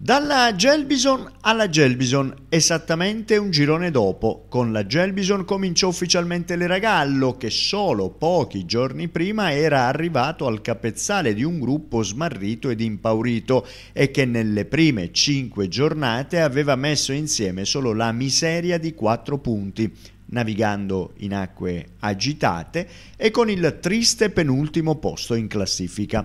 Dalla Gelbison alla Gelbison, esattamente un girone dopo, con la Gelbison cominciò ufficialmente l'Eragallo che solo pochi giorni prima era arrivato al capezzale di un gruppo smarrito ed impaurito e che nelle prime cinque giornate aveva messo insieme solo la miseria di quattro punti, navigando in acque agitate e con il triste penultimo posto in classifica.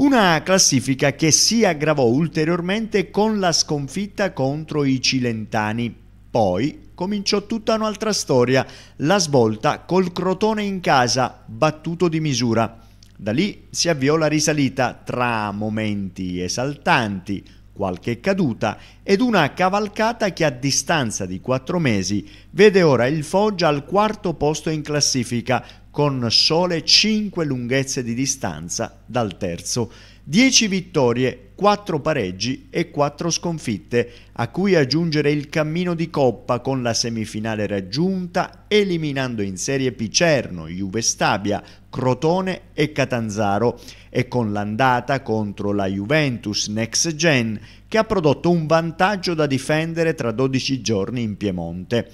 Una classifica che si aggravò ulteriormente con la sconfitta contro i Cilentani. Poi cominciò tutta un'altra storia, la svolta col Crotone in casa, battuto di misura. Da lì si avviò la risalita tra momenti esaltanti, qualche caduta ed una cavalcata che a distanza di quattro mesi vede ora il Foggia al quarto posto in classifica con sole 5 lunghezze di distanza dal terzo, 10 vittorie, 4 pareggi e 4 sconfitte, a cui aggiungere il cammino di coppa con la semifinale raggiunta, eliminando in serie Picerno, Juve Stabia, Crotone e Catanzaro, e con l'andata contro la Juventus Next Gen, che ha prodotto un vantaggio da difendere tra 12 giorni in Piemonte.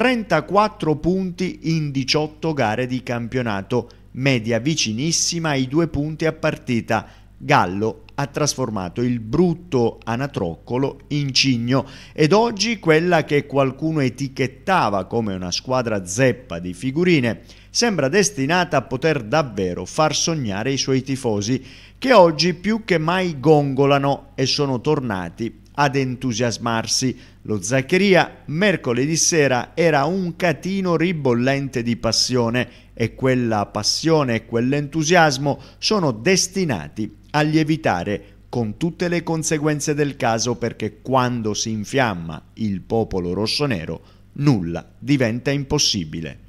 34 punti in 18 gare di campionato, media vicinissima ai due punti a partita. Gallo ha trasformato il brutto anatroccolo in cigno ed oggi quella che qualcuno etichettava come una squadra zeppa di figurine sembra destinata a poter davvero far sognare i suoi tifosi che oggi più che mai gongolano e sono tornati ad entusiasmarsi. Lo Zaccheria mercoledì sera era un catino ribollente di passione e quella passione e quell'entusiasmo sono destinati a lievitare con tutte le conseguenze del caso perché quando si infiamma il popolo rossonero nulla diventa impossibile.